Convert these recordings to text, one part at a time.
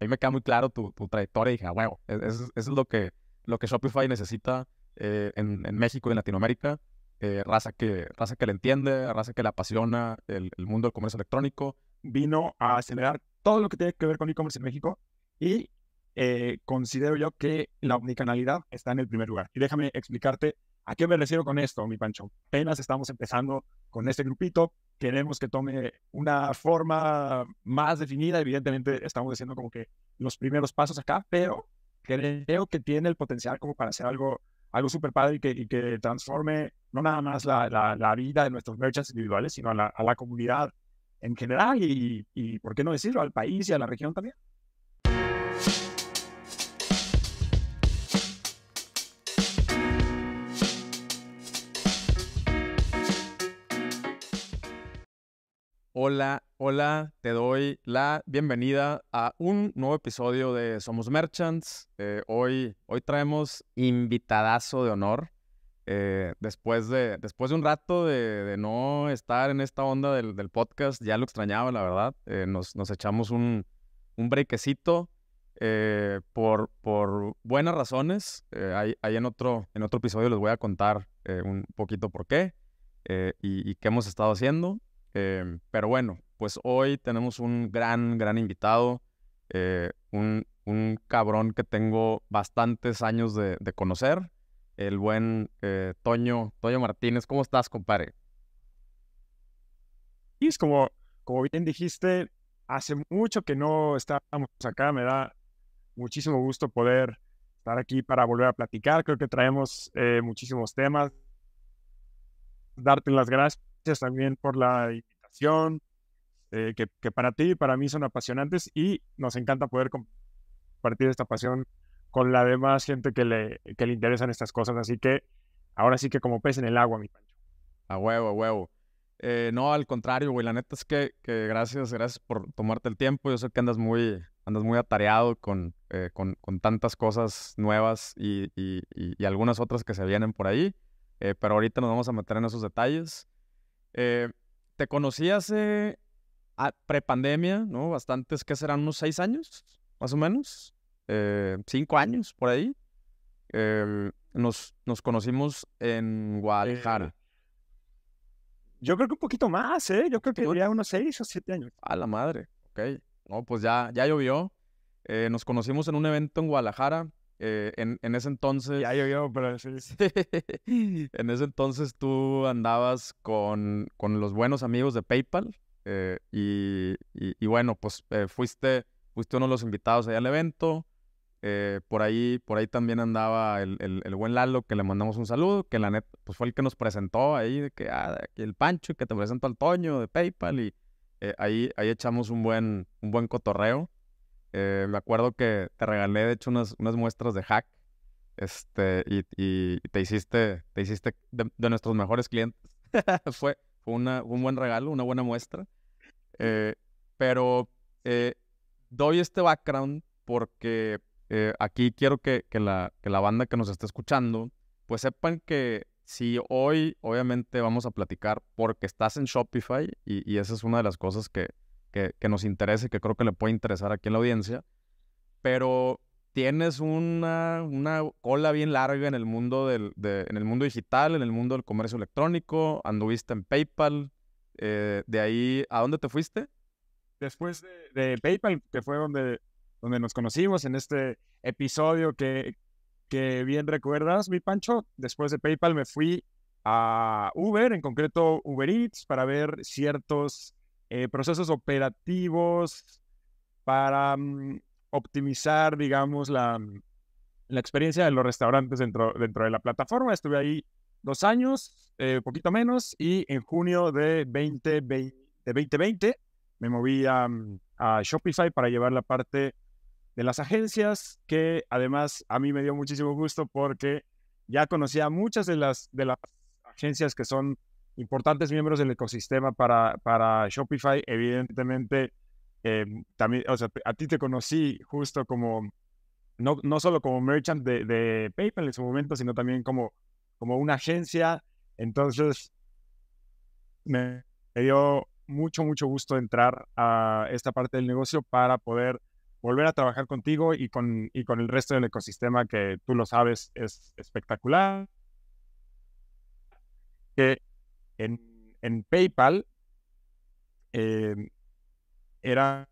a mí me queda muy claro tu, tu trayectoria y dije, bueno, eso es, lo, que, lo que Shopify necesita eh, en, en, México y en Latinoamérica. Eh, raza, que, raza que le entiende, raza que le apasiona el, el, mundo del comercio electrónico. Vino a acelerar todo lo que tiene que ver con e-commerce en México y eh, considero yo que la omnicanalidad está en el primer lugar. Y déjame explicarte a qué me refiero con esto, mi Pancho. Apenas estamos empezando con este grupito, queremos que tome una forma más definida. Evidentemente estamos haciendo como que los primeros pasos acá, pero creo que tiene el potencial como para hacer algo, algo súper padre y que, que, transforme no nada más la, la, vida de nuestros merchants individuales, sino a la, a la comunidad en general y, y, ¿por qué no decirlo?, al país y a la región también. Hola, hola, te doy la bienvenida a un nuevo episodio de Somos Merchants. Eh, hoy, hoy traemos invitadazo de honor. Eh, después, de, después de un rato de, no estar en esta onda del, podcast, ya lo extrañaba, la verdad. Eh, nos, echamos un, un brequecito por, por buenas razones. ahí, en, otro, en otro episodio les voy a contar un poquito por qué y qué hemos estado haciendo. Em, pero bueno, pues hoy tenemos un gran, gran invitado, eh, un, un, cabrón que tengo bastantes años de, conocer, el buen eh, Toño, Toño Martínez. ¿Cómo estás, compadre? es como, como bien dijiste, hace mucho que no estábamos acá, me da muchísimo gusto poder estar aquí para volver a platicar. Creo que traemos eh, muchísimos temas. Darte las gracias también por la invitación, eh, que, para ti y para mí son apasionantes y nos encanta poder compartir esta pasión con la demás gente que le, que le interesan estas cosas. Así que ahora sí que como pez en el agua, mi Pancho. A huevo, a huevo. Eh, no, al contrario, güey. La neta es que, que, gracias, gracias por tomarte el tiempo. Yo sé que andas muy, andas muy atareado con, eh, con, con tantas cosas nuevas y, y, y, algunas otras que se vienen por ahí. pero ahorita nos vamos a meter en esos detalles. Eh, te conocí hace ah, prepandemia, ¿no? Bastantes, que serán unos seis años, más o menos, eh, cinco años por ahí. Em, nos, nos conocimos en Guadalajara. Eh, yo creo que un poquito más, ¿eh? Yo creo que habría unos seis o siete años. A la madre, ok. No, pues ya, ya llovió. nos conocimos en un evento en Guadalajara. Eh, en, ese entonces. en ese entonces tú andabas con, los buenos amigos de PayPal. Eh, y, bueno, pues eh, fuiste, fuiste uno de los invitados allá al evento. por, ahí, por ahí también andaba el, buen Lalo, que le mandamos un saludo, que la net pues fue el que nos presentó ahí, que ah, el Pancho, que te presento al Toño de PayPal, y ahí, ahí echamos un buen, un buen cotorreo. Eh, me acuerdo que te regalé, de hecho, unas, muestras de hack. Este, y, te hiciste, te hiciste de, nuestros mejores clientes. fue un buen regalo, una buena muestra. Eh, pero eh, doy este background porque aquí quiero que, la, banda que nos está escuchando, pues sepan que si hoy, obviamente, vamos a platicar porque estás en Shopify y esa es una de las cosas que, que, nos interese, que creo que le puede interesar aquí en la audiencia, pero tienes una, una cola bien larga en el, mundo del, de, en el mundo digital, en el mundo del comercio electrónico, anduviste en PayPal, eh, de ahí, ¿a dónde te fuiste? Después de, de, PayPal, que fue donde, donde nos conocimos en este episodio que, que bien recuerdas, mi Pancho, después de PayPal me fui a Uber, en concreto Uber Eats, para ver ciertos eh, procesos operativos para mm, optimizar, digamos, la, mm, la, experiencia de los restaurantes dentro, dentro de la plataforma. Estuve ahí dos años, eh, poquito menos, y en junio de, 2020 me moví a, mm, a, Shopify para llevar la parte de las agencias, que además a mí me dio muchísimo gusto porque ya conocía muchas de las, de las agencias que son importantes miembros del ecosistema para, para Shopify. Evidentemente, eh, también, o sea, a ti te conocí justo como, no, no solo como merchant de, PayPal en su momento, sino también como, como una agencia. Entonces, me, me dio mucho, mucho gusto entrar a esta parte del negocio para poder volver a trabajar contigo y con, y con el resto del ecosistema que tú lo sabes es espectacular. Que en, PayPal eh, era,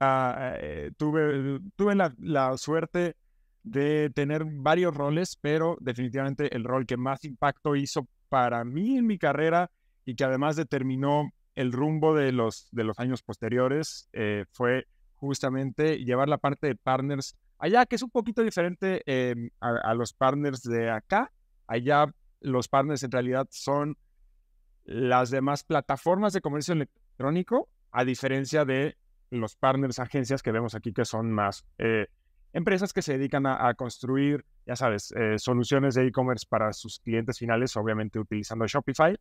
eh, tuve, tuve la, suerte de tener varios roles, pero definitivamente el rol que más impacto hizo para mí en mi carrera y que además determinó el rumbo de los, de los años posteriores eh, fue justamente llevar la parte de partners allá, que es un poquito diferente a, a los partners de acá. Allá los partners en realidad son las demás plataformas de comercio electrónico, a diferencia de los partners, agencias que vemos aquí que son más eh, empresas que se dedican a, construir, ya sabes, eh, soluciones de e-commerce para sus clientes finales, obviamente utilizando Shopify.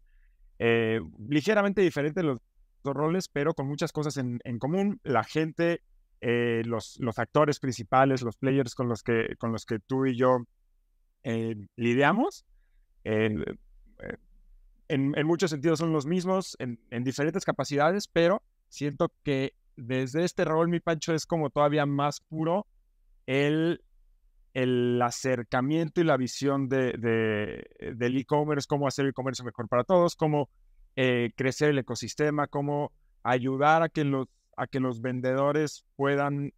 Eh, ligeramente diferentes los dos roles, pero con muchas cosas en, común. La gente, los, los, actores principales, los players con los que, con los que tú y yo lidiamos en, muchos sentidos son los mismos, en, diferentes capacidades, pero siento que desde este rol, mi Pancho, es como todavía más puro el, el acercamiento y la visión eh, del e-commerce, cómo hacer el comercio mejor para todos, cómo eh, crecer el ecosistema, cómo ayudar a que los, a que los vendedores puedan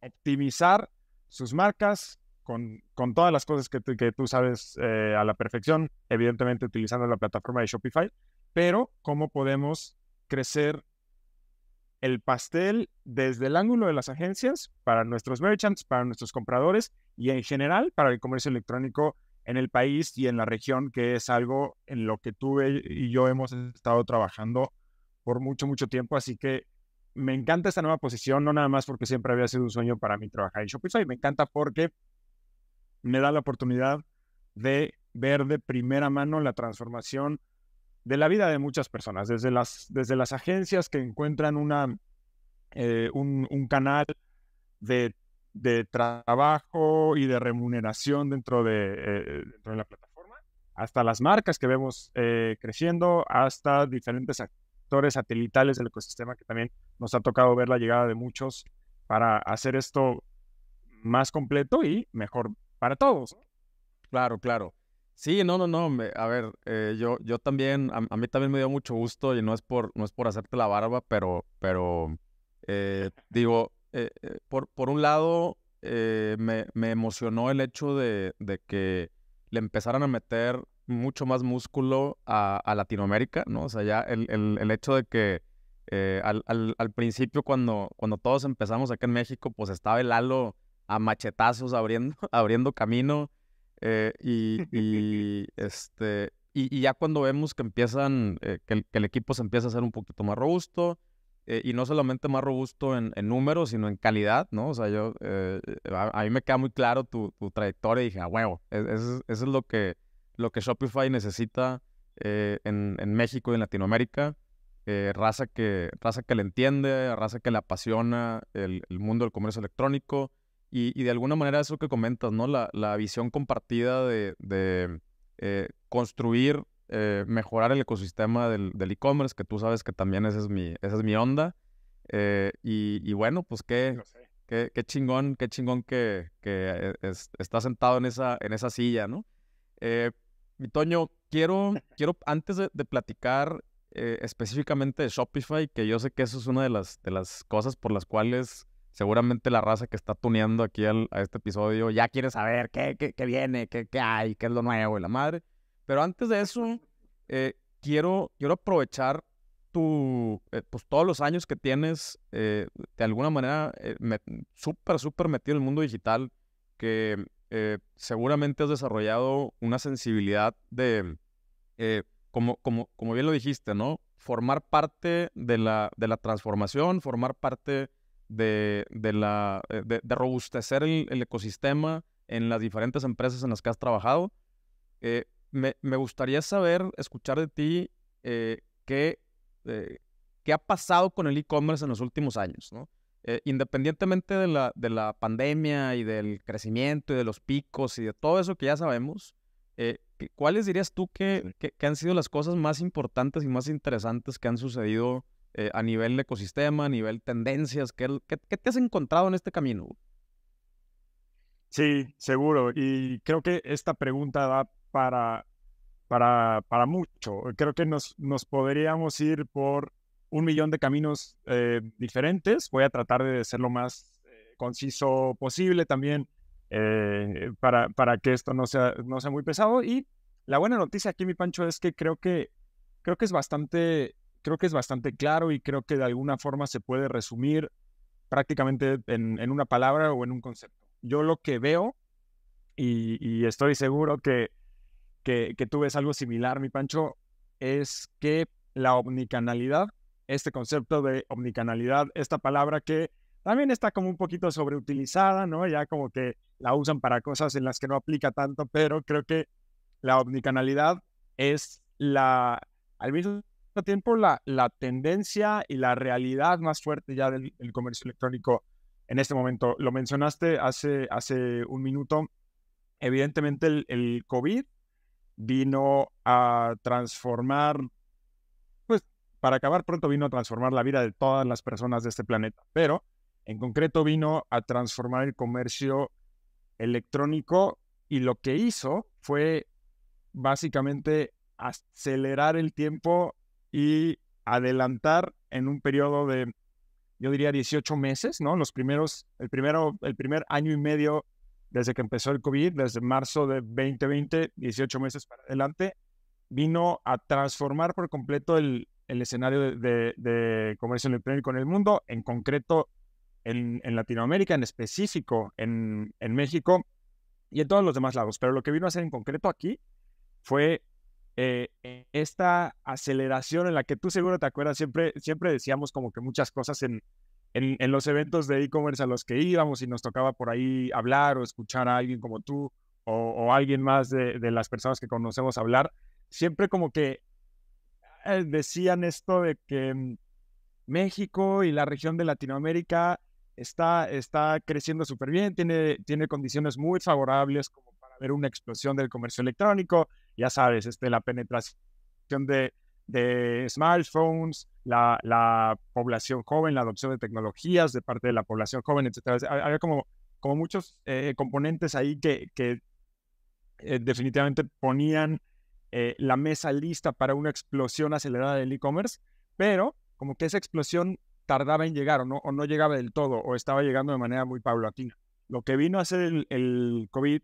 optimizar sus marcas, con, todas las cosas que, tú sabes eh, a la perfección, evidentemente utilizando la plataforma de Shopify, pero cómo podemos crecer el pastel desde el ángulo de las agencias para nuestros merchants, para nuestros compradores y en general para el comercio electrónico en el país y en la región, que es algo en lo que tú e, y yo hemos estado trabajando por mucho, mucho tiempo. Así que me encanta esta nueva posición, no nada más porque siempre había sido un sueño para mí trabajar en Shopify, me encanta porque me da la oportunidad de ver de primera mano la transformación de la vida de muchas personas, desde las, desde las agencias que encuentran una, eh, un, canal de, trabajo y de remuneración eh, dentro de, la plataforma, hasta las marcas que vemos eh, creciendo, hasta diferentes actores satelitales del ecosistema que también nos ha tocado ver la llegada de muchos para hacer esto más completo y mejor para todos. Claro, claro. Sí, no, no, no. a ver, eh, yo, yo también, a, mí también me dio mucho gusto y no es por, no es por hacerte la barba, pero, pero eh, digo, eh, por, por un lado, me, me, emocionó el hecho de, que le empezaran a meter mucho más músculo a, a Latinoamérica, ¿no? O sea, ya el, el, el hecho de que al, al, principio, cuando, cuando todos empezamos acá en México, pues estaba el halo a machetazos abriendo, abriendo camino. Eh, y, este, y, ya cuando vemos que empiezan, eh, que, el, equipo se empieza a hacer un poquito más robusto, eh, y no solamente más robusto en, en, números, sino en calidad, ¿no? O sea, yo, a, mí me queda muy claro tu, trayectoria y dije, a huevo, e, e, eso es, lo, que, lo que Shopify necesita en, en, México y en Latinoamérica. raza, que, raza que le entiende, raza que le apasiona el mundo del comercio electrónico y, de alguna manera es lo que comentas, ¿no? La, visión compartida de, eh, construir, eh, mejorar el ecosistema del e-commerce, que tú sabes que también esa es mi, esa es mi onda. Eh, y, bueno, pues qué, qué, chingón, qué chingón que, está sentado en esa, en esa silla, ¿no? mi Toño, quiero, quiero antes de, platicar específicamente de Shopify, que yo sé que eso es una de las, de las cosas por las cuales seguramente la raza que está tuneando aquí a este episodio ya quiere saber qué, viene, qué, qué, hay, qué es lo nuevo y la madre. Pero antes de eso, eh, quiero, quiero aprovechar tu, eh, pues todos los años que tienes, eh, de alguna manera, súper, súper metido en el mundo digital, que seguramente has desarrollado una sensibilidad de, como, como, como bien lo dijiste, ¿no? Formar parte de la, de la transformación, formar parte de, la, eh, de, robustecer el, ecosistema en las diferentes empresas en las que has trabajado. Eh, me, gustaría saber, escuchar de ti eh, qué, ha pasado con el e-commerce en los últimos años, ¿no? independientemente de la, pandemia y del crecimiento y de los picos y de todo eso que ya sabemos, ¿cuáles dirías tú que han sido las cosas más importantes y más interesantes que han sucedido eh, a nivel ecosistema, a nivel tendencias? ¿Qué, qué, te has encontrado en este camino? Sí, seguro. Y creo que esta pregunta da para, para, para mucho. Creo que nos, nos podríamos ir por un millón de caminos eh, diferentes. Voy a tratar de ser lo más eh, conciso posible también para, para que esto no sea, no sea muy pesado. Y la buena noticia aquí, mi Pancho, es que creo que, creo que es bastante creo que es bastante claro y creo que de alguna forma se puede resumir prácticamente en, una palabra o en un concepto. Yo lo que veo, y, estoy seguro que, que, tú ves algo similar, mi Pancho, es que la omnicanalidad, este concepto de omnicanalidad, esta palabra que también está como un poquito sobreutilizada, ¿no? Ya como que la usan para cosas en las que no aplica tanto, pero creo que la omnicanalidad es la, al mismo tiempo la, la tendencia y la realidad más fuerte ya del, comercio electrónico en este momento. Lo mencionaste hace, hace un minuto. Evidentemente el, el COVID vino a transformar, pues para acabar pronto vino a transformar la vida de todas las personas de este planeta, pero en concreto vino a transformar el comercio electrónico y lo que hizo fue básicamente acelerar el tiempo y adelantar en un periodo de, yo diría, 18 meses, ¿no? Los primeros, el, primero, el primer año y medio desde que empezó el COVID, desde marzo de 2020, 18 meses para adelante, vino a transformar por completo el, escenario de, comercio electrónico en el mundo, en concreto en, Latinoamérica, en específico en, en México y en todos los demás lados. Pero lo que vino a hacer en concreto aquí fue eh, e, esta aceleración en la que tú seguro te acuerdas, siempre, siempre decíamos como que muchas cosas en, en, los eventos de e-commerce a los que íbamos y nos tocaba por ahí hablar o escuchar a alguien como tú o, alguien más de, las personas que conocemos hablar, siempre como que eh, decían esto de que mm, México y la región de Latinoamérica está, está creciendo súper bien, tiene, tiene condiciones muy favorables como para ver una explosión del comercio electrónico, ya sabes, este, la penetración de, de smartphones, la, la, población joven, la adopción de tecnologías de parte de la población joven, etc. Había como, como muchos eh, componentes ahí que, que eh, definitivamente ponían eh, la mesa lista para una explosión acelerada del e-commerce, pero como que esa explosión tardaba en llegar o no, o no llegaba del todo o estaba llegando de manera muy paulatina. Lo que vino a hacer el, el COVID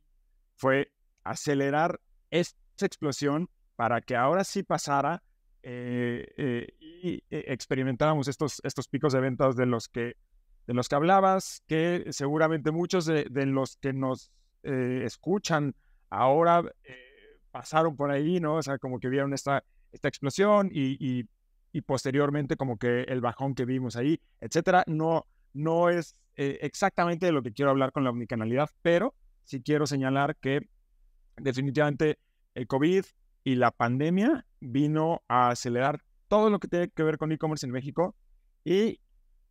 fue acelerar este explosión para que ahora sí pasara eh, eh, y eh, experimentáramos estos, estos picos de ventas de los que, de los que hablabas, que seguramente muchos de, los que nos escuchan ahora pasaron por ahí, ¿no? O sea, como que vieron esta, esta explosión y, posteriormente como que el bajón que vimos ahí, etcétera. No, no es exactamente de lo que quiero hablar con la omnicanalidad, pero sí quiero señalar que definitivamente el COVID y la pandemia vino a acelerar todo lo que tiene que ver con e-commerce en México y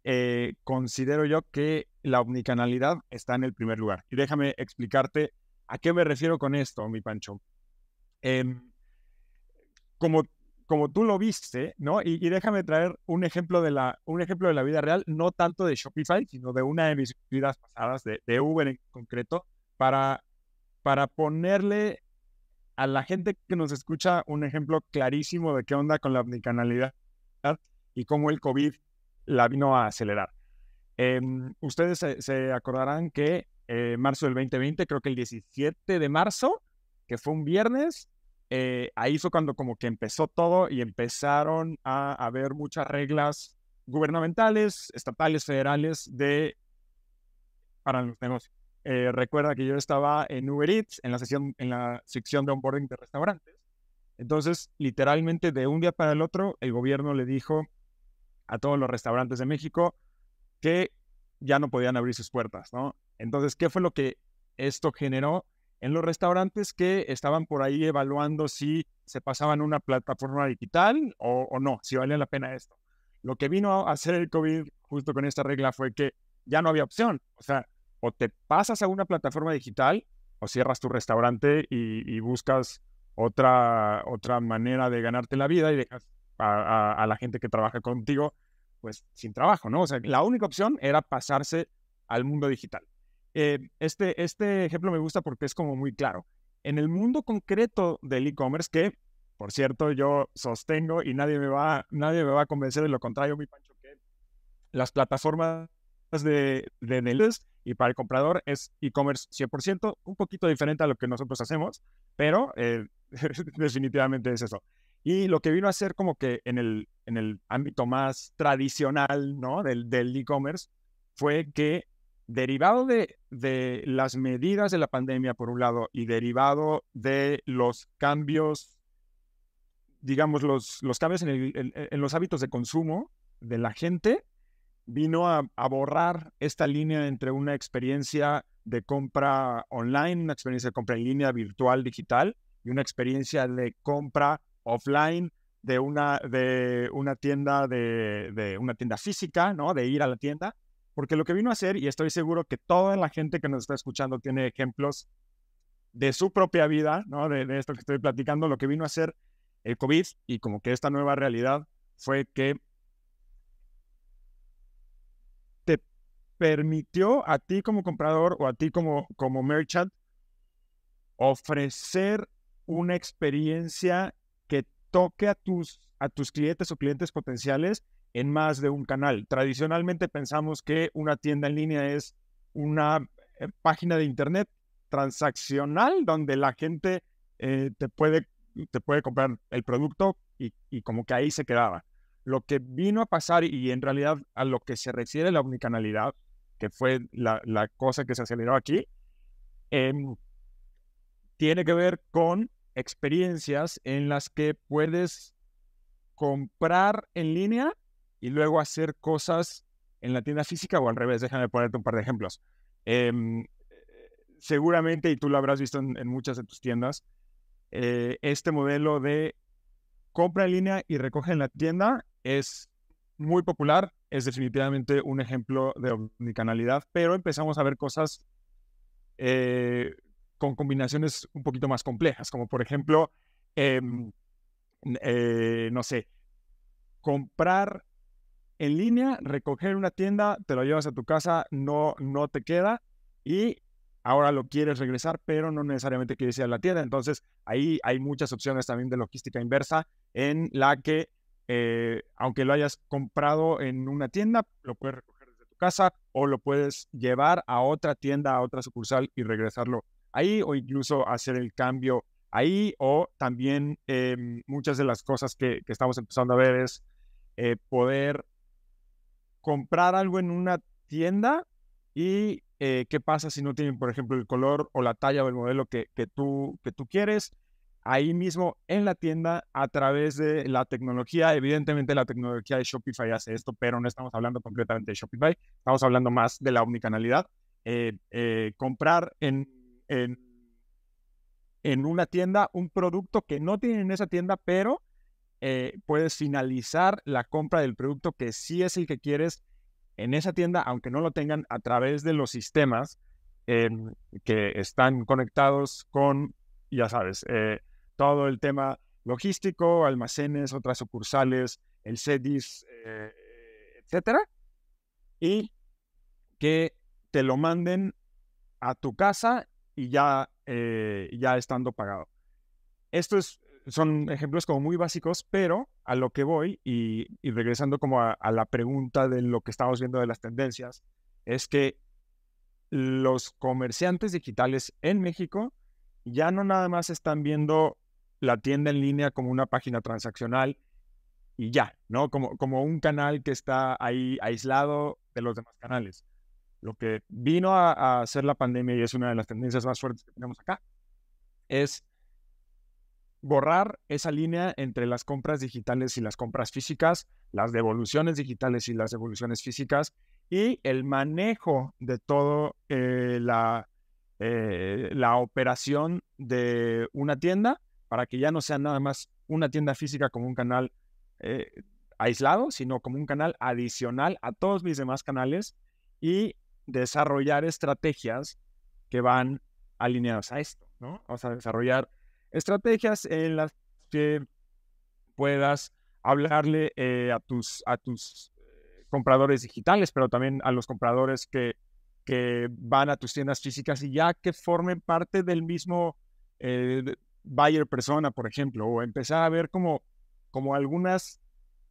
eh, considero yo que la omnicanalidad está en el primer lugar. Y déjame explicarte a qué me refiero con esto, mi Pancho. Em, como, como tú lo viste, ¿no? Y, déjame traer un ejemplo, de la, un ejemplo de la vida real, no tanto de Shopify, sino de una de mis vidas pasadas, de, de Uber en concreto, para, para ponerle a la gente que nos escucha un ejemplo clarísimo de qué onda con la omnicanalidad y cómo el COVID la vino a acelerar. Em, ustedes se, acordarán que eh, marzo del 2020, creo que el 17 de marzo, que fue un viernes, eh, ahí fue cuando como que empezó todo y empezaron a haber muchas reglas gubernamentales, estatales, federales de para los negocios. Eh, recuerda que yo estaba en Uber Eats, en la, sesión, en la sección de onboarding de restaurantes. Entonces, literalmente de un día para el otro, el gobierno le dijo a todos los restaurantes de México que ya no podían abrir sus puertas, ¿no? Entonces, ¿qué fue lo que esto generó en los restaurantes que estaban por ahí evaluando si se pasaban una plataforma digital o, o no, si valía la pena esto? Lo que vino a hacer el COVID justo con esta regla fue que ya no había opción. O sea, o te pasas a una plataforma digital o cierras tu restaurante y, buscas otra, otra manera de ganarte la vida y dejas a, la gente que trabaja contigo pues sin trabajo, ¿no? O sea, la única opción era pasarse al mundo digital. Eh, este, este ejemplo me gusta porque es como muy claro. En el mundo concreto del e-commerce, que por cierto yo sostengo y nadie me va, nadie me va a convencer de lo contrario, mi Pancho, que las plataformas de, de y para el comprador es e-commerce 100%, un poquito diferente a lo que nosotros hacemos, pero eh, definitivamente es eso. Y lo que vino a ser como que en el, en el ámbito más tradicional ¿no? del e-commerce fue que derivado de, de, las medidas de la pandemia, por un lado, y derivado de los cambios, digamos, los, los cambios en, en los hábitos de consumo de la gente, vino a, borrar esta línea entre una experiencia de compra online, una experiencia de compra en línea virtual digital y una experiencia de compra offline de una, de una tienda de, una tienda física, ¿no? De ir a la tienda. Porque lo que vino a hacer, y estoy seguro que toda la gente que nos está escuchando tiene ejemplos de su propia vida, ¿no? de esto que estoy platicando, lo que vino a hacer el COVID y como que esta nueva realidad fue que permitió a ti como comprador o a ti como, como merchant ofrecer una experiencia que toque a tus, a tus clientes o clientes potenciales en más de un canal. Tradicionalmente pensamos que una tienda en línea es una eh, página de internet transaccional donde la gente eh, te, puede, te puede comprar el producto y, como que ahí se quedaba. Lo que vino a pasar y en realidad a lo que se refiere la omnicanalidad que fue la, cosa que se aceleró aquí, em, tiene que ver con experiencias en las que puedes comprar en línea y luego hacer cosas en la tienda física o al revés. Déjame ponerte un par de ejemplos. Em, seguramente, y tú lo habrás visto en, muchas de tus tiendas, eh, este modelo de compra en línea y recoge en la tienda es muy popular es definitivamente un ejemplo de omnicanalidad, pero empezamos a ver cosas eh, con combinaciones un poquito más complejas, como por ejemplo, em, eh, no sé, comprar en línea, recoger una tienda, te lo llevas a tu casa, no, no te queda y ahora lo quieres regresar, pero no necesariamente quieres ir a la tienda. Entonces, ahí hay muchas opciones también de logística inversa en la que eh, aunque lo hayas comprado en una tienda, lo puedes recoger desde tu casa o lo puedes llevar a otra tienda, a otra sucursal y regresarlo ahí o incluso hacer el cambio ahí o también em, muchas de las cosas que, estamos empezando a ver es eh, poder comprar algo en una tienda y eh, qué pasa si no tienen, por ejemplo, el color o la talla o el modelo que, tú, que tú quieres ahí mismo en la tienda a través de la tecnología. Evidentemente la tecnología de Shopify hace esto, pero no estamos hablando completamente de Shopify, estamos hablando más de la omnicanalidad. Eh, eh, comprar en, en, una tienda un producto que no tienen en esa tienda, pero eh, puedes finalizar la compra del producto que sí es el que quieres en esa tienda, aunque no lo tengan a través de los sistemas que están conectados con, ya sabes, todo el tema logístico, almacenes, otras sucursales, el CEDIS, eh, etcétera, y que te lo manden a tu casa y ya, eh, ya estando pagado. Estos son ejemplos como muy básicos, pero a lo que voy y, regresando como a, la pregunta de lo que estamos viendo de las tendencias, es que los comerciantes digitales en México ya no nada más están viendo la tienda en línea como una página transaccional y ya, ¿no? Como, como un canal que está ahí aislado de los demás canales. Lo que vino a, hacer la pandemia y es una de las tendencias más fuertes que tenemos acá, es borrar esa línea entre las compras digitales y las compras físicas, las devoluciones digitales y las devoluciones físicas, y el manejo de todo eh, la, eh, la operación de una tienda para que ya no sea nada más una tienda física como un canal eh, aislado, sino como un canal adicional a todos mis demás canales y desarrollar estrategias que van alineadas a esto, ¿no? O sea, desarrollar estrategias en las que puedas hablarle eh, a tus, a tus eh, compradores digitales, pero también a los compradores que, que van a tus tiendas físicas y ya que formen parte del mismo, buyer persona, por ejemplo, o empezar a ver como, como algunas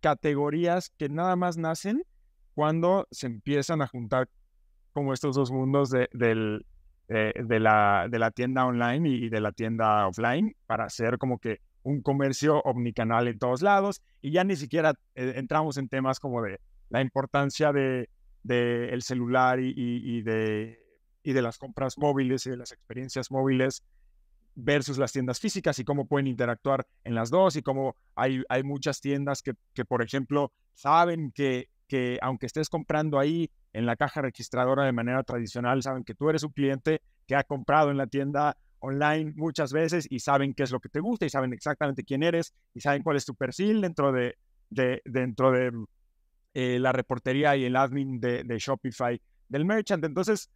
categorías que nada más nacen cuando se empiezan a juntar como estos dos mundos de, del, eh, de, la, de la tienda online y de la tienda offline para hacer como que un comercio omnicanal en todos lados y ya ni siquiera eh, entramos en temas como de la importancia de, de el celular y, de, y de las compras móviles y de las experiencias móviles versus las tiendas físicas y cómo pueden interactuar en las dos y cómo hay, hay muchas tiendas que, por ejemplo, saben que, que aunque estés comprando ahí en la caja registradora de manera tradicional, saben que tú eres un cliente que ha comprado en la tienda online muchas veces y saben qué es lo que te gusta y saben exactamente quién eres y saben cuál es tu perfil dentro de, de dentro de eh, la reportería y el admin de Shopify del merchant. Entonces,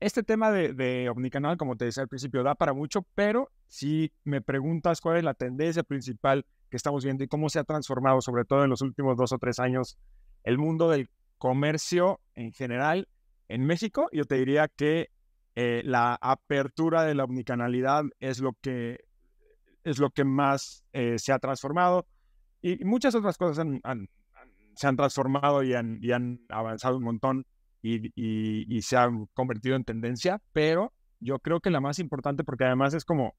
este tema de, omnicanal, como te decía al principio, da para mucho, pero si me preguntas cuál es la tendencia principal que estamos viendo y cómo se ha transformado, sobre todo en los últimos dos o tres años, el mundo del comercio en general en México, yo te diría que eh, la apertura de la omnicanalidad es lo que, es lo que más eh, se ha transformado y muchas otras cosas se han transformado y han avanzado un montón y, se han convertido en tendencia, pero yo creo que la más importante, porque además es como,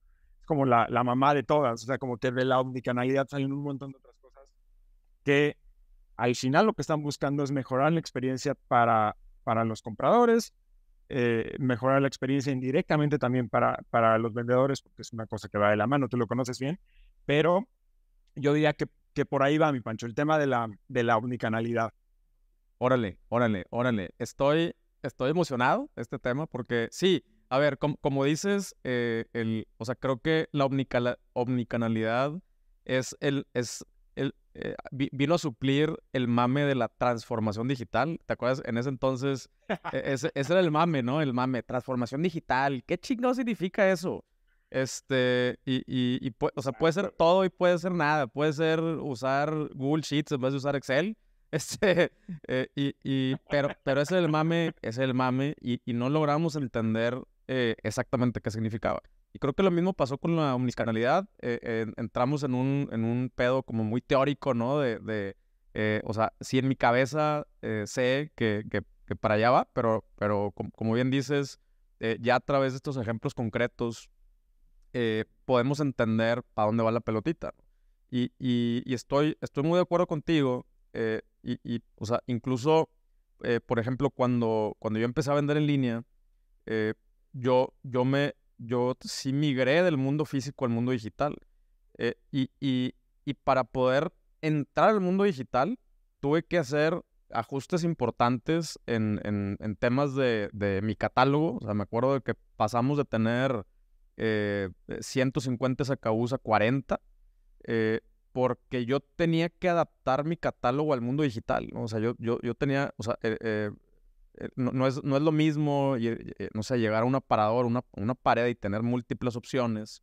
como la, la mamá de todas, o sea, como te ve la omnicanalidad salen un montón de otras cosas, que al final lo que están buscando es mejorar la experiencia para, para los compradores, eh, mejorar la experiencia indirectamente también para, para los vendedores, porque es una cosa que va de la mano, tú lo conoces bien, pero yo diría que, que por ahí va mi pancho, el tema de la, de la omnicanalidad. Órale, órale, órale. Estoy, estoy emocionado este tema porque sí, a ver, como dices, eh, el, o sea, creo que la omnicanalidad es el, es el, eh, vino a suplir el mame de la transformación digital. ¿Te acuerdas? En ese entonces, e-, ese, era el mame, ¿no? El mame, transformación digital. ¿Qué chingado significa eso? Este, y, y, o sea, puede ser todo y puede ser nada. Puede ser usar Google Sheets en vez de usar Excel. Este, eh, y, y, pero, pero ese es el mame, es el mame, y, y no logramos entender eh, exactamente qué significaba. Y creo que lo mismo pasó con la omniscanalidad. Eh, entramos en un, en un pedo como muy teórico, ¿no? De, de eh, o sea, sí en mi cabeza sé que, que, para allá va, pero, pero como, bien dices, ya a través de estos ejemplos concretos podemos entender para dónde va la pelotita. Y, y, estoy, estoy muy de acuerdo contigo eh, y, o sea, incluso, eh, por ejemplo, cuando, cuando yo empecé a vender en línea, eh, yo, yo, me, yo sí migré del mundo físico al mundo digital. Eh, y, para poder entrar al mundo digital, tuve que hacer ajustes importantes en, temas de, mi catálogo. O sea, me acuerdo de que pasamos de tener 150 SKUs a 40. Eh, porque yo tenía que adaptar mi catálogo al mundo digital. O sea, yo, yo, yo tenía, o sea, eh, eh, eh, no, es, lo mismo, no sé, llegar a un aparador, una, pared y tener múltiples opciones.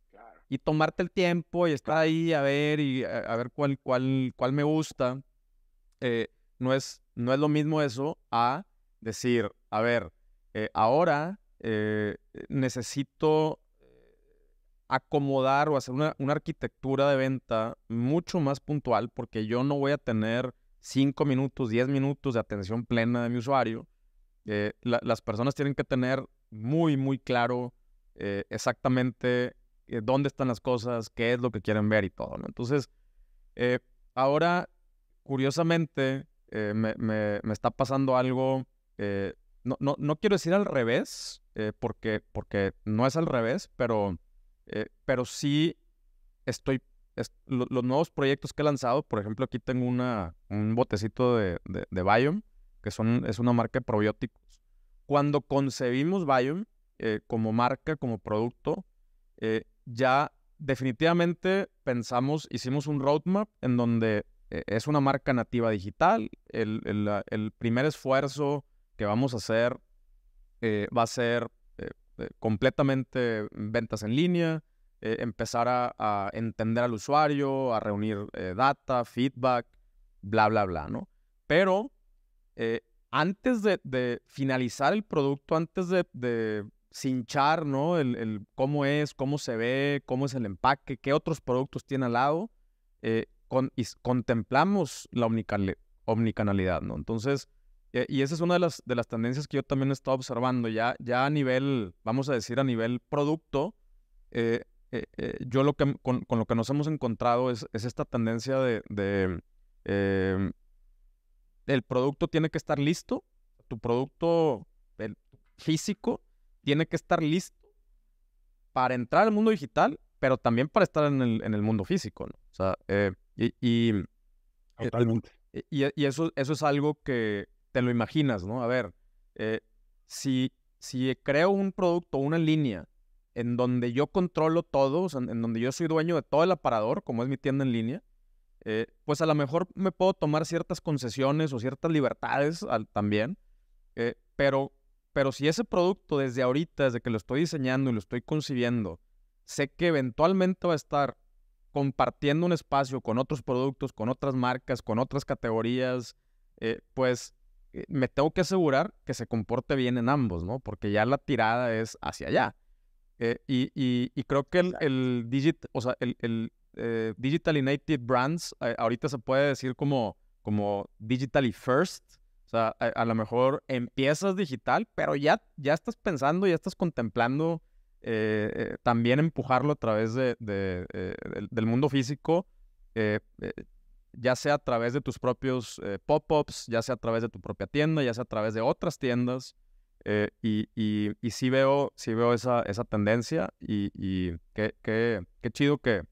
Y tomarte el tiempo y estar ahí a ver y ver cuál, cuál, cuál me gusta. no, es, no es lo mismo eso a decir, a ver, ahora necesito acomodar o hacer una, arquitectura de venta mucho más puntual porque yo no voy a tener 5 minutos, 10 minutos de atención plena de mi usuario. Eh, las personas tienen que tener muy, muy claro eh, exactamente eh, dónde están las cosas, qué es lo que quieren ver y todo. Entonces, ahora, curiosamente, me, está pasando algo, no, quiero decir al revés, porque, porque no es al revés, pero eh, pero sí estoy, los nuevos proyectos que he lanzado, por ejemplo, aquí tengo una, un botecito de, de, Biome, que son, es una marca de probióticos. Cuando concebimos Biome eh, como marca, como producto, eh, ya definitivamente pensamos, hicimos un roadmap en donde es una marca nativa digital. El, el, primer esfuerzo que vamos a hacer va a ser completamente ventas en línea, eh, empezar a, entender al usuario, a reunir eh, data, feedback, bla, bla, bla, ¿no? Pero eh, antes de, finalizar el producto, antes de, cinchar, ¿no? El, cómo es, cómo se ve, cómo es el empaque, qué otros productos tiene al lado, contemplamos la omnicanalidad, ¿no? Entonces, eh, y, esa es una de las, de las tendencias que yo también he estado observando. Ya, ya a nivel, vamos a decir, a nivel producto, eh, eh, yo lo que, con, lo que nos hemos encontrado es, esta tendencia de, em, el producto tiene que estar listo, tu producto físico tiene que estar listo para entrar al mundo digital, pero también para estar en el, en el mundo físico. ¿no? O sea, y, Totalmente. y, y eso, eso es algo que, lo imaginas, ¿no? A ver, eh, si, si creo un producto, una línea, en donde yo controlo todo, en donde yo soy dueño de todo el aparador, como es mi tienda en línea, eh, pues a lo mejor me puedo tomar ciertas concesiones o ciertas libertades también, eh, pero, pero si ese producto desde ahorita, desde que lo estoy diseñando y lo estoy concibiendo, sé que eventualmente va a estar compartiendo un espacio con otros productos, con otras marcas, con otras categorías, pues eh, me tengo que asegurar que se comporte bien en ambos, ¿no? Porque ya la tirada es hacia allá. Eh, y, y, creo que el, el, digit, o sea, el, el eh, Brands, eh, ahorita se puede decir como, como Digitally First. O sea, a, lo mejor empiezas digital, pero ya, ya estás pensando, ya estás contemplando también empujarlo a través de, de, del mundo físico ya sea a través de tus propios eh, pop-ups, ya sea a través de tu propia tienda, ya sea a través de otras tiendas. Eh, y, y, sí veo, veo esa, esa tendencia y, y qué, qué, chido que,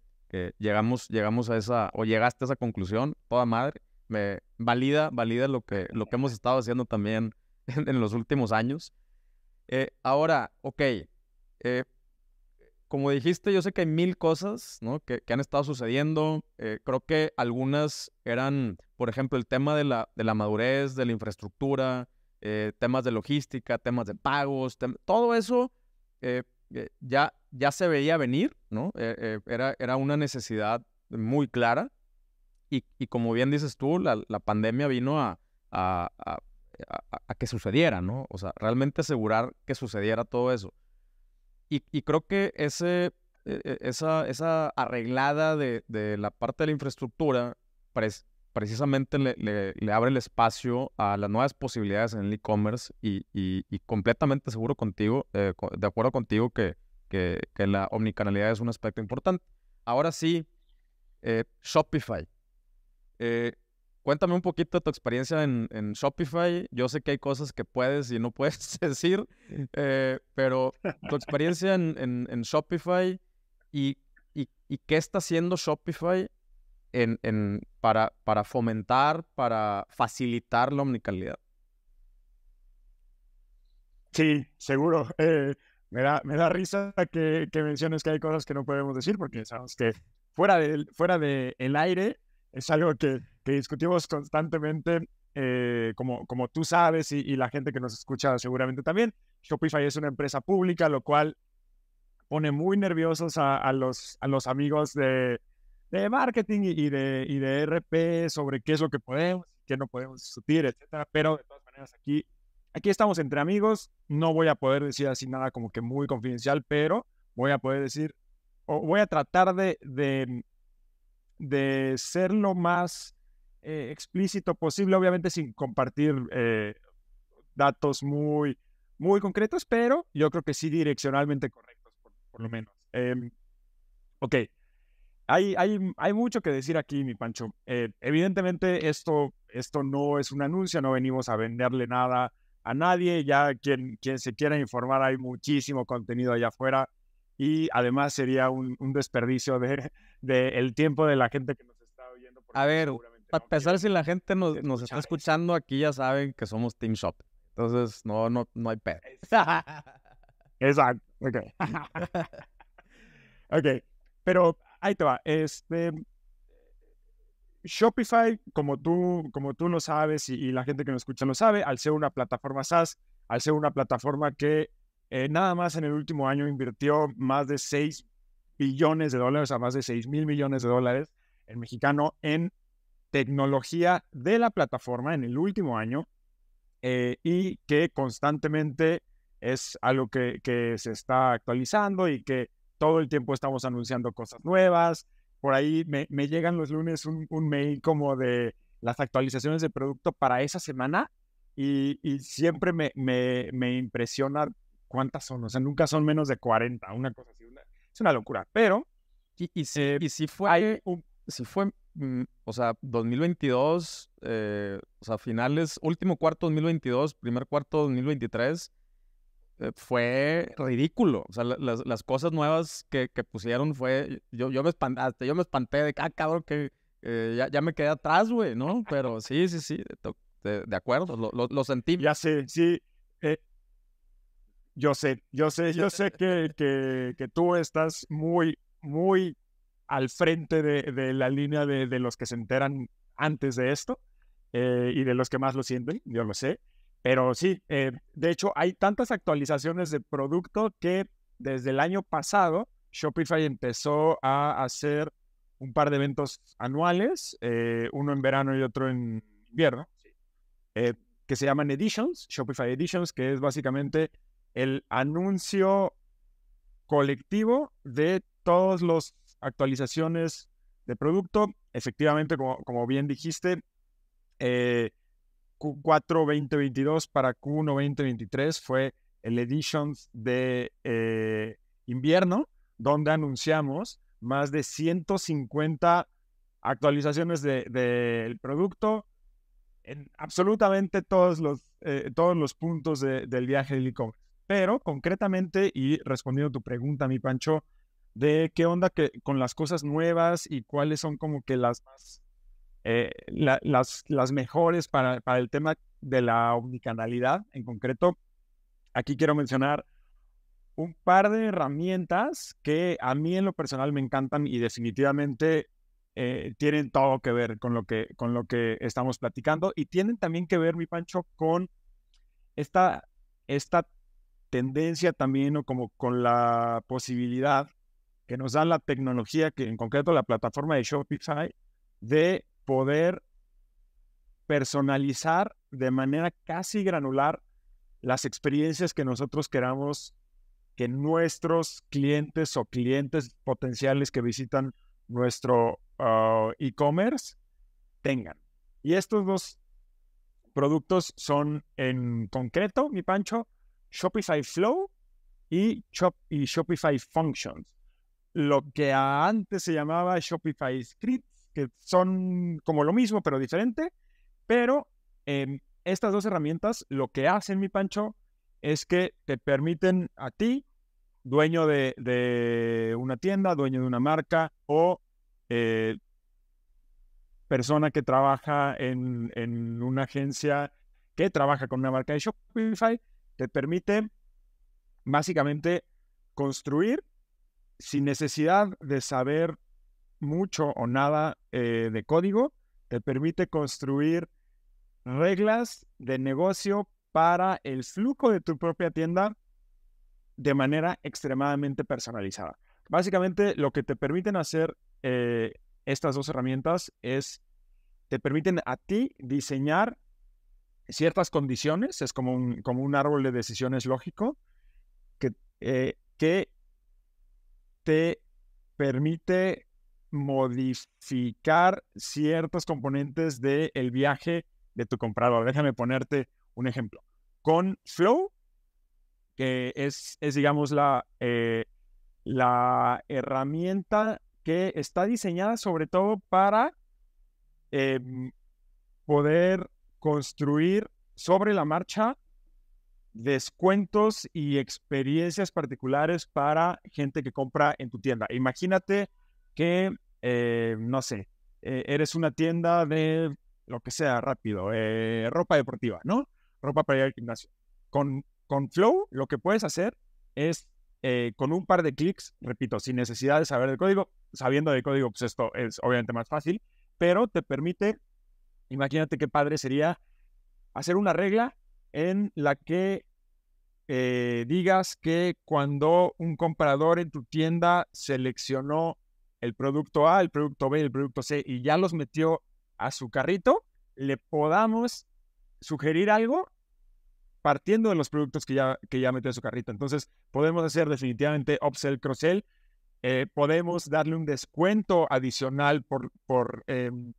llegamos, llegamos a esa, o llegaste a esa conclusión, toda madre. Me valida, valida lo que, lo que hemos estado haciendo también en, los últimos años. Eh, ahora, ok, como dijiste, yo sé que hay mil cosas que, han estado sucediendo. Eh, creo que algunas eran, por ejemplo, el tema de la, de la madurez, de la infraestructura, eh, temas de logística, temas de pagos, todo eso eh, ya, ya se veía venir, ¿no? era, era una necesidad muy clara. Y, como bien dices tú, la, pandemia vino a, a, a, que sucediera, ¿no? O sea, realmente asegurar que sucediera todo eso. Y, creo que ese, e, e, esa, arreglada de, la parte de la infraestructura precisamente le, abre el espacio a las nuevas posibilidades en el e-commerce y, completamente seguro contigo, eh, de acuerdo contigo que, que, la omnicanalidad es un aspecto importante. Ahora sí, eh, Shopify. Eh, Cuéntame un poquito de tu experiencia en, Shopify. Yo sé que hay cosas que puedes y no puedes decir, eh, pero tu experiencia en, Shopify y, qué está haciendo Shopify para, fomentar, para facilitar la omnicalidad. Sí, seguro. Eh, me, da, risa que, menciones que hay cosas que no podemos decir porque sabes que fuera del, fuera aire es algo que que discutimos constantemente, eh, como, como tú sabes y, la gente que nos escucha seguramente también, Shopify es una empresa pública, lo cual pone muy nerviosos a, los, a los amigos de, marketing y de, de RP sobre qué es lo que podemos, qué no podemos discutir, etcétera. Pero de todas maneras, aquí, aquí estamos entre amigos. No voy a poder decir así nada como que muy confidencial, pero voy a poder decir, o voy a tratar de, de, de ser lo más eh, explícito posible, obviamente sin compartir eh, datos muy, muy concretos, pero yo creo que sí direccionalmente correctos, por, lo menos. Em, ok, hay, hay, hay, mucho que decir aquí, mi Pancho. Eh, evidentemente esto, esto no es un anuncio, no venimos a venderle nada a nadie, ya quien, quien se quiera informar, hay muchísimo contenido allá afuera y además sería un, desperdicio del el tiempo de la gente que nos está oyendo. A ver, pesar de si la gente nos, nos está escuchando aquí, ya saben que somos Team Shop. Entonces, no, no, no hay pedo. Exacto. Ok. ok. Pero ahí te va. Este, Shopify, como tú, como tú lo sabes y, la gente que nos escucha lo sabe, al ser una plataforma SaaS, al ser una plataforma que eh, nada más en el último año invirtió más de 6 billones de dólares a más de 6 mil millones de dólares en mexicano en tecnología de la plataforma en el último año eh, y que constantemente es algo que, se está actualizando y que todo el tiempo estamos anunciando cosas nuevas. Por ahí me, llegan los lunes un, mail como de las actualizaciones de producto para esa semana y, siempre me, me, impresiona cuántas son. O sea, nunca son menos de 40, una cosa así. es una locura. Pero, y, y si, eh, fue, si fue Mm, o sea, 2022, eh, o sea, finales, último cuarto 2022, primer cuarto 2023, eh, fue ridículo. O sea, las, cosas nuevas que, pusieron fue, yo, yo me espanté, yo me espanté de, ah, cabrón, que eh, ya, me quedé atrás, güey, ¿no? Pero sí, sí, sí, de, acuerdo, lo, sentí. Ya sé, sí. yo sé, yo sé, yo sé que, que tú estás muy, muy al frente de, la línea de, los que se enteran antes de esto eh, y de los que más lo sienten, yo lo sé. Pero sí, eh, de hecho hay tantas actualizaciones de producto que desde el año pasado Shopify empezó a hacer un par de eventos anuales, eh, uno en verano y otro en invierno, que se llaman Editions, Shopify Editions, que es básicamente el anuncio colectivo de todos los actualizaciones de producto. Efectivamente, como, como bien dijiste, eh, Q4 2022 para Q1 2023 fue el edition de eh, invierno, donde anunciamos más de 150 actualizaciones del de, producto en absolutamente todos los, eh, todos los puntos del viaje del Pero concretamente, y respondiendo a tu pregunta, mi Pancho, de qué onda que, con las cosas nuevas y cuáles son como que las eh, las, las mejores para, para el tema de la omnicanalidad en concreto. Aquí quiero mencionar un par de herramientas que a mí en lo personal me encantan y definitivamente eh, tienen todo que ver con lo que, con lo que estamos platicando y tienen también que ver, mi Pancho, con esta, esta tendencia también o como con la posibilidad que nos dan la tecnología, que en concreto la plataforma de Shopify, de poder personalizar de manera casi granular las experiencias que nosotros queramos que nuestros clientes o clientes potenciales que visitan nuestro ah, e-commerce tengan. Y estos dos productos son en concreto, mi pancho, Shopify Flow y Shopify Functions lo que antes se llamaba Shopify Scripts, que son como lo mismo, pero diferente. Pero em, estas dos herramientas lo que hacen, mi Pancho, es que te permiten a ti, dueño de, una tienda, dueño de una marca o eh, persona que trabaja en, en, una agencia que trabaja con una marca de Shopify, te permite básicamente construir sin necesidad de saber mucho o nada eh, de código, te permite construir reglas de negocio para el flujo de tu propia tienda de manera extremadamente personalizada. Básicamente lo que te permiten hacer eh, estas dos herramientas es, te permiten a ti diseñar ciertas condiciones, es como un, como un árbol de decisiones lógico, que, eh, que te permite modificar ciertos componentes del viaje de tu comprador. Déjame ponerte un ejemplo. Con Flow, que es, es digamos, la, eh, la herramienta que está diseñada sobre todo para em, poder construir sobre la marcha descuentos y experiencias particulares para gente que compra en tu tienda. Imagínate que, eh, no sé, eh, eres una tienda de lo que sea rápido, eh, ropa deportiva, ¿no? Ropa para ir al gimnasio. Con, con Flow lo que puedes hacer es con un par de clics, repito, sin necesidad de saber el código, sabiendo de código, pues esto es obviamente más fácil, pero te permite, imagínate qué padre sería hacer una regla en la que eh, digas que cuando un comprador en tu tienda seleccionó el producto A, el producto B, el producto C y ya los metió a su carrito, le podamos sugerir algo partiendo de los productos que ya, que ya metió a su carrito. Entonces, podemos hacer definitivamente upsell, cross eh, podemos darle un descuento adicional por, por em,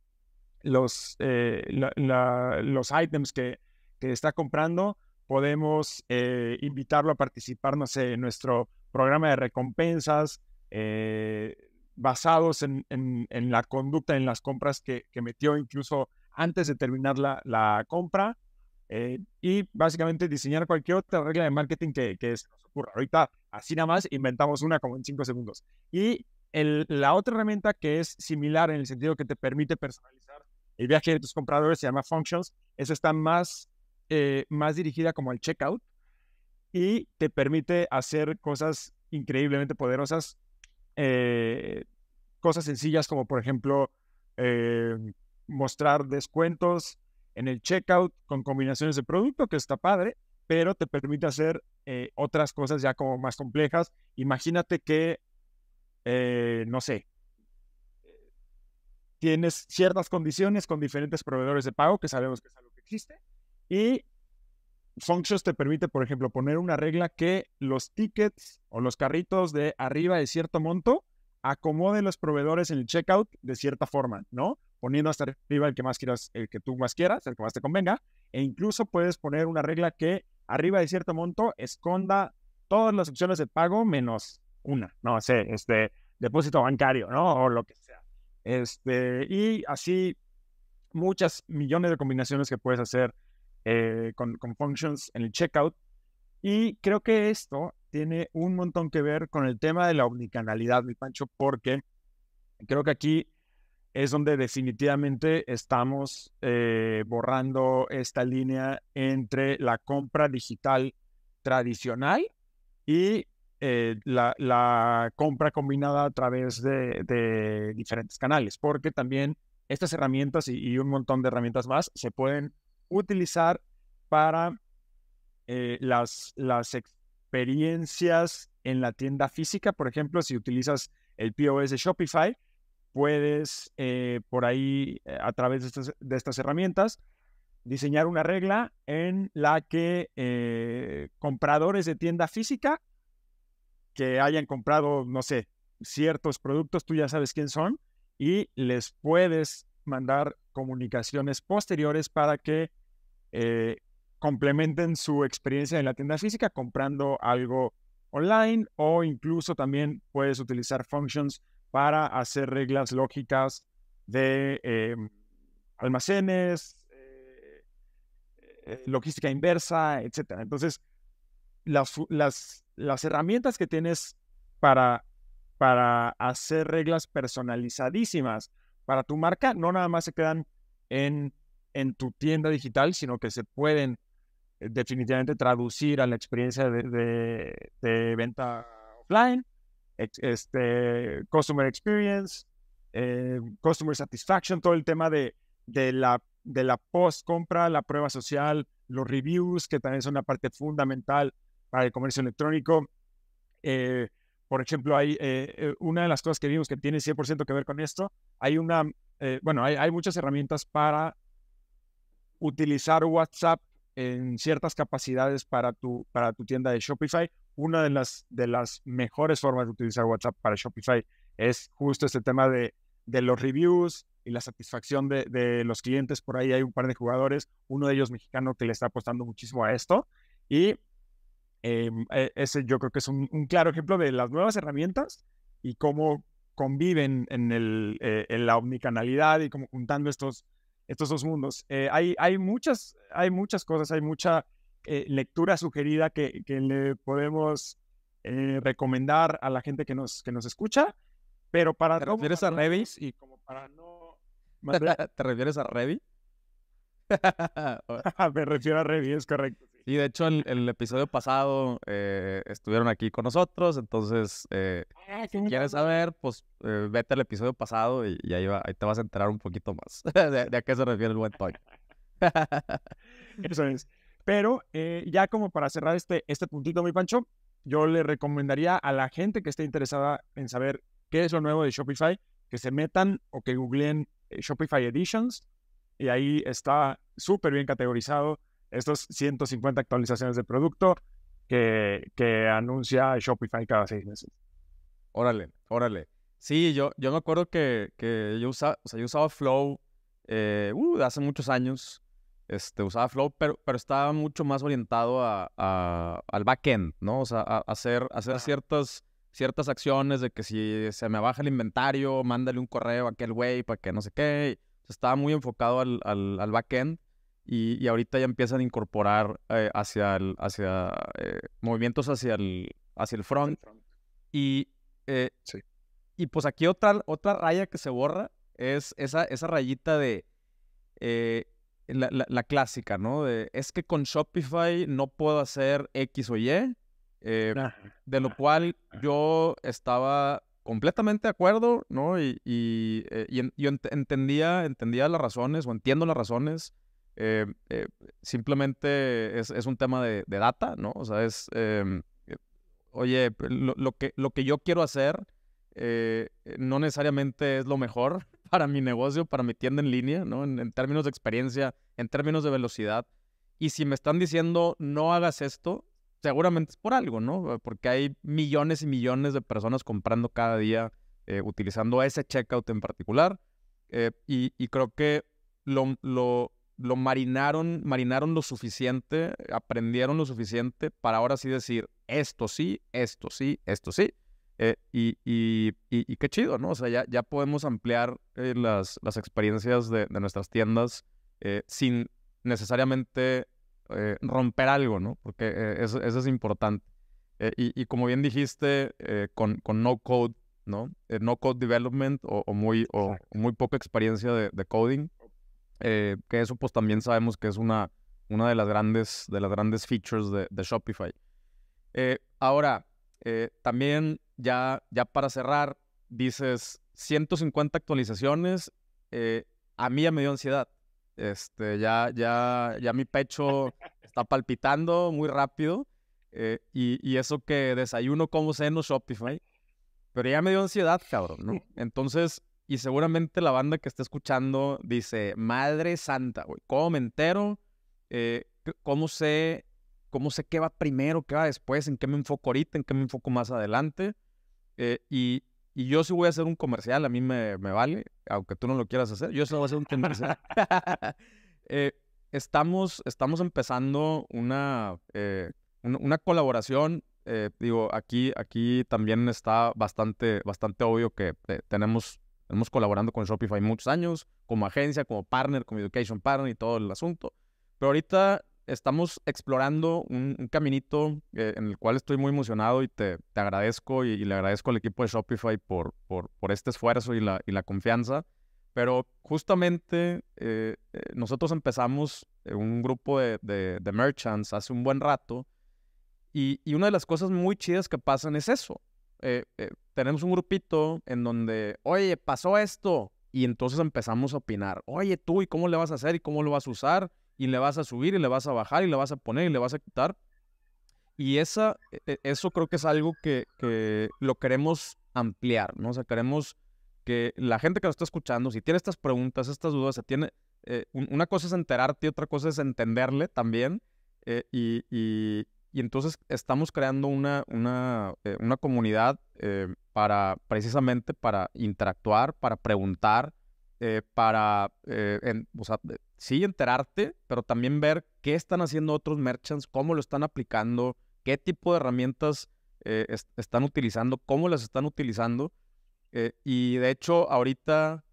los, eh, los items que, que está comprando, podemos eh, invitarlo a participar, en nuestro programa de recompensas eh, basados en, en, la conducta, en las compras que, que metió incluso antes de terminar la, la compra. Eh, y básicamente diseñar cualquier otra regla de marketing que, que se nos ocurra. Ahorita, así nada más, inventamos una como en cinco segundos. Y el, la otra herramienta que es similar en el sentido que te permite personalizar el viaje de tus compradores se llama Functions. esa está más eh, más dirigida como al checkout y te permite hacer cosas increíblemente poderosas, eh, cosas sencillas como por ejemplo eh, mostrar descuentos en el checkout con combinaciones de producto, que está padre, pero te permite hacer otras cosas ya como más complejas. Imagínate que, no sé, tienes ciertas condiciones con diferentes proveedores de pago, que sabemos que es algo que existe, y Functions te permite, por ejemplo, poner una regla que los tickets o los carritos de arriba de cierto monto acomoden los proveedores en el checkout de cierta forma, ¿no? Poniendo hasta arriba el que más quieras, el que tú más quieras, el que más te convenga. E incluso puedes poner una regla que arriba de cierto monto esconda todas las opciones de pago menos una, no sé, este depósito bancario, ¿no? O lo que sea. Este, y así muchas millones de combinaciones que puedes hacer eh, con, functions en el checkout. Y creo que esto tiene un montón que ver con el tema de la omnicanalidad, mi Pancho, porque creo que aquí es donde definitivamente estamos eh, borrando esta línea entre la compra digital tradicional y eh, la, compra combinada a través de, diferentes canales, porque también estas herramientas y un montón de herramientas más se pueden utilizar para eh, las, las experiencias en la tienda física. Por ejemplo, si utilizas el POS de Shopify, puedes eh, por ahí, eh, a través de estas, herramientas, diseñar una regla en la que compradores de tienda física que hayan comprado, no sé, ciertos productos, tú ya sabes quién son, y les puedes mandar comunicaciones posteriores para que eh, complementen su experiencia en la tienda física comprando algo online o incluso también puedes utilizar functions para hacer reglas lógicas de eh, almacenes, eh, logística inversa, etc. Entonces, las, las, las herramientas que tienes para, para hacer reglas personalizadísimas para tu marca no nada más se quedan en en tu tienda digital, sino que se pueden eh, definitivamente traducir a la experiencia de, venta offline, este, customer experience, eh, customer satisfaction, todo el tema de, la, de la post compra, la prueba social, los reviews, que también son una parte fundamental para el comercio electrónico. Eh, por ejemplo, hay una de las cosas que vimos que tiene 100% que ver con esto, hay una, bueno, hay, hay muchas herramientas para utilizar WhatsApp en ciertas capacidades para tu, para tu tienda de Shopify. Una de las, de las mejores formas de utilizar WhatsApp para Shopify es justo este tema de, de los reviews y la satisfacción de, de, los clientes. Por ahí hay un par de jugadores, uno de ellos mexicano que le está apostando muchísimo a esto. Y em, e, ese yo creo que es un, claro ejemplo de las nuevas herramientas y cómo conviven en, el, eh, en la omnicanalidad y como juntando estos, estos dos mundos. Eh, hay, hay, muchas, hay muchas cosas, hay mucha eh, lectura sugerida que, le podemos eh, recomendar a la gente que nos, que nos escucha, pero para... ¿Te refieres a Revis? Y como para no... ¿Te refieres a Revi? Me refiero a Revi, es correcto. Y de hecho, en el episodio pasado eh, estuvieron aquí con nosotros, entonces, eh, ah, si quieres saber, pues eh, vete al episodio pasado y, ahí, te vas a enterar un poquito más de, a qué se refiere el buen toy. Eso es. Pero ya como para cerrar este, este puntito, mi Pancho, yo le recomendaría a la gente que esté interesada en saber qué es lo nuevo de Shopify, que se metan o que googleen Shopify Editions y ahí está súper bien categorizado estas 150 actualizaciones de producto que, que anuncia Shopify cada seis meses. Órale, órale. Sí, yo, yo me acuerdo que, que yo, usaba, yo usaba Flow eh, uh, hace muchos años. Este, usaba Flow, pero, pero estaba mucho más orientado a, a al backend, ¿no? O sea, hacer, hacer ciertas, ciertas acciones de que si se me baja el inventario, mándale un correo a aquel güey para que no sé qué. estaba muy enfocado al, al, al backend y, ahorita ya empiezan a incorporar eh, hacia, el, hacia eh, movimientos hacia el, hacia el front. Y, eh, y pues aquí otra, otra raya que se borra es esa, esa rayita de la, clásica, ¿no? De, es que con Shopify no puedo hacer X o Y, de lo cual yo estaba completamente de acuerdo, ¿no? Y, yo entendía, entendía las razones o entiendo las razones eh, eh, simplemente es, un tema de, de, data, ¿no? O sea, es, em, eh, oye, lo, que, lo que yo quiero hacer no necesariamente es lo mejor para mi negocio, para mi tienda en línea, ¿no? En, términos de experiencia, en términos de velocidad. Y si me están diciendo, no hagas esto, seguramente es por algo, ¿no? Porque hay millones y millones de personas comprando cada día utilizando ese checkout en particular. Y, creo que lo lo marinaron, marinaron lo suficiente, aprendieron lo suficiente para ahora sí decir esto sí, esto sí, esto sí. Eh, y, y, qué chido, ¿no? O sea, ya, ya podemos ampliar eh, las, las, experiencias de, de nuestras tiendas eh, sin necesariamente romper algo, ¿no? Porque eso, eso, es importante. y, como bien dijiste, con, con, no code, ¿no? no code development o, o muy, o, muy poca experiencia de, de coding, eh, que eso pues también sabemos que es una, una de, las grandes, de las grandes features de, Shopify. Eh, ahora, eh, también ya, ya para cerrar, dices 150 actualizaciones. a mí ya me dio ansiedad. Este, ya, ya, ya mi pecho está palpitando muy rápido. y, y eso que desayuno como seno Shopify. Pero ya me dio ansiedad, cabrón, ¿no? Entonces, y seguramente la banda que está escuchando dice, Madre Santa, güey, ¿cómo me entero? Eh, ¿Cómo sé cómo sé qué va primero, qué va después, en qué me enfoco ahorita, en qué me enfoco más adelante. Eh, y, yo sí voy a hacer un comercial, a mí me, vale, aunque tú no lo quieras hacer, yo sí voy a hacer un comercial. Eh, estamos, estamos empezando una, una, colaboración. digo, aquí, aquí también está bastante, bastante obvio que tenemos Hemos colaborando con Shopify muchos años, como agencia, como partner, como education partner y todo el asunto. Pero ahorita estamos explorando un, caminito eh, en el cual estoy muy emocionado y te, te agradezco y, le agradezco al equipo de Shopify por, por, este esfuerzo y la, y la confianza. Pero justamente eh, eh, nosotros empezamos un grupo de, de, de, merchants hace un buen rato y, y una de las cosas muy chidas que pasan es eso, eh, eh, tenemos un grupito en donde, oye, pasó esto. Y entonces empezamos a opinar, oye, tú, ¿y cómo le vas a hacer? ¿Y cómo lo vas a usar? Y le vas a subir, y le vas a bajar, y le vas a poner, y le vas a quitar. Y esa, e, e, eso creo que es algo que, lo queremos ampliar, ¿no? O sea, queremos que la gente que nos está escuchando, si tiene estas preguntas, estas dudas, se tiene, eh, una cosa es enterarte y otra cosa es entenderle también. y, y entonces estamos creando una, una, eh, comunidad eh, para precisamente para interactuar, para preguntar, eh, para, o sea, sí enterarte, pero también ver qué están haciendo otros merchants, cómo lo están aplicando, qué tipo de herramientas están utilizando, cómo las están utilizando. y de hecho, ahorita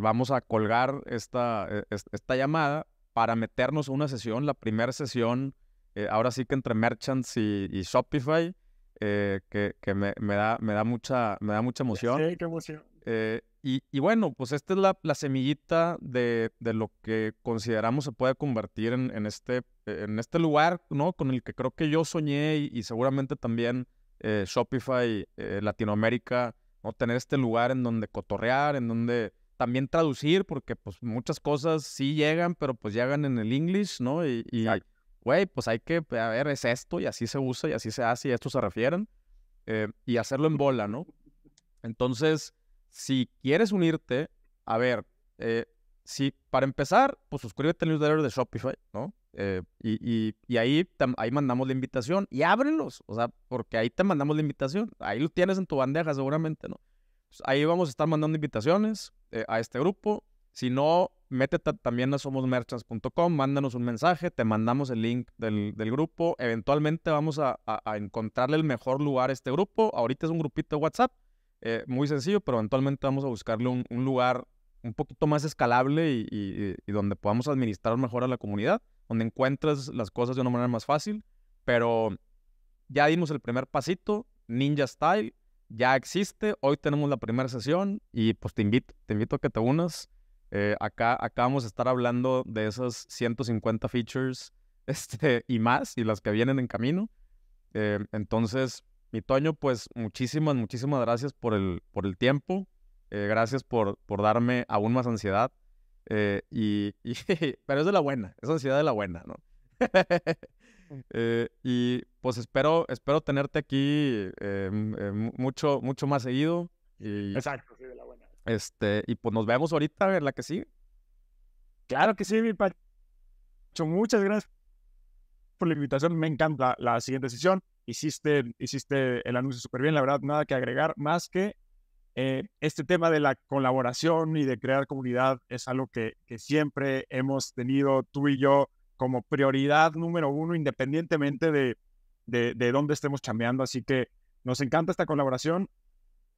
vamos a colgar esta, esta llamada para meternos a una sesión, la primera sesión eh, ahora sí que entre Merchants y, Shopify, eh, que, me, da, mucha, emoción. Sí, qué emoción. Eh, y, bueno, pues esta es la, semillita de, lo que consideramos se puede convertir este, en, este, lugar, ¿no? Con el que creo que yo soñé y, seguramente también Shopify, Latinoamérica, ¿no? Tener este lugar en donde cotorrear, en donde también traducir, porque pues muchas cosas sí llegan, pero pues llegan en el English, ¿no? Y, y, güey, pues hay que, pues, a ver, es esto y así se usa y así se hace y a esto se refieren, eh, y hacerlo en bola, ¿no? Entonces, si quieres unirte, a ver, eh, si para empezar, pues suscríbete al newsletter de Shopify, ¿no? Eh, y, ahí, ahí mandamos la invitación y ábrelos, o sea, porque ahí te mandamos la invitación, ahí lo tienes en tu bandeja seguramente, ¿no? Pues, ahí vamos a estar mandando invitaciones a este grupo. Si no métete también a somosmerchants.com, mándanos un mensaje, te mandamos el link del, grupo. Eventualmente vamos a, encontrarle el mejor lugar a este grupo. Ahorita es un grupito de WhatsApp, eh, muy sencillo, pero eventualmente vamos a buscarle un, lugar un poquito más escalable y, y, donde podamos administrar mejor a la comunidad, donde encuentres las cosas de una manera más fácil. Pero ya dimos el primer pasito, Ninja Style, ya existe, hoy tenemos la primera sesión y pues te invito, te invito a que te unas. Eh, acá, acá vamos a estar hablando de esas 150 features este, y más, y las que vienen en camino. Eh, entonces, mi Toño, pues muchísimas, muchísimas gracias por el, por el tiempo. Eh, gracias por, por darme aún más ansiedad. pero es de la buena, es ansiedad de la buena, ¿no? Mm. y pues espero, espero tenerte aquí em, em, mucho, mucho más seguido. Exacto, sí, de la buena. Este, y pues nos vemos ahorita en la que sigue. Claro que sí, mi Muchas gracias por la invitación. Me encanta la, siguiente sesión. Hiciste, hiciste el anuncio súper bien, la verdad, nada que agregar más que eh, este tema de la colaboración y de crear comunidad es algo que, siempre hemos tenido tú y yo como prioridad número uno, independientemente de, de, de dónde estemos chambeando. Así que nos encanta esta colaboración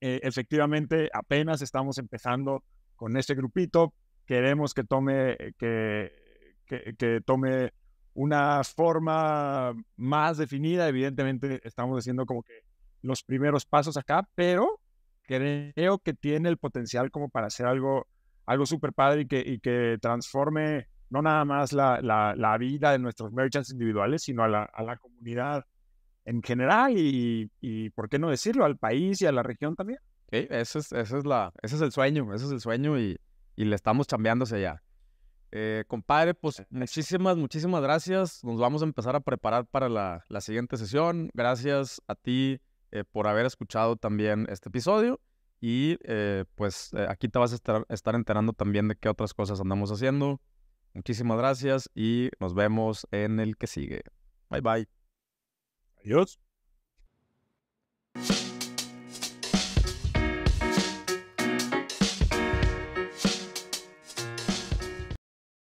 eh, efectivamente apenas estamos empezando con este grupito. Queremos que tome, eh, que, que, tome una forma más definida. Evidentemente estamos haciendo como que los primeros pasos acá, pero creo que tiene el potencial como para hacer algo, algo súper padre y que, que transforme no nada más la, vida de nuestros merchants individuales, sino a la, a la comunidad en general y, y, ¿por qué no decirlo?, al país y a la región también. ese es, es, la, ese es el sueño, ese es el sueño y, y le estamos chambeándose ya. Eh, compadre, pues eh, muchísimas, muchísimas gracias. Nos vamos a empezar a preparar para la, la siguiente sesión. Gracias a ti eh, por haber escuchado también este episodio. Y eh, pues aquí te vas a estar, estar enterando también de qué otras cosas andamos haciendo. Muchísimas gracias y nos vemos en el que sigue. Bye bye. вперед.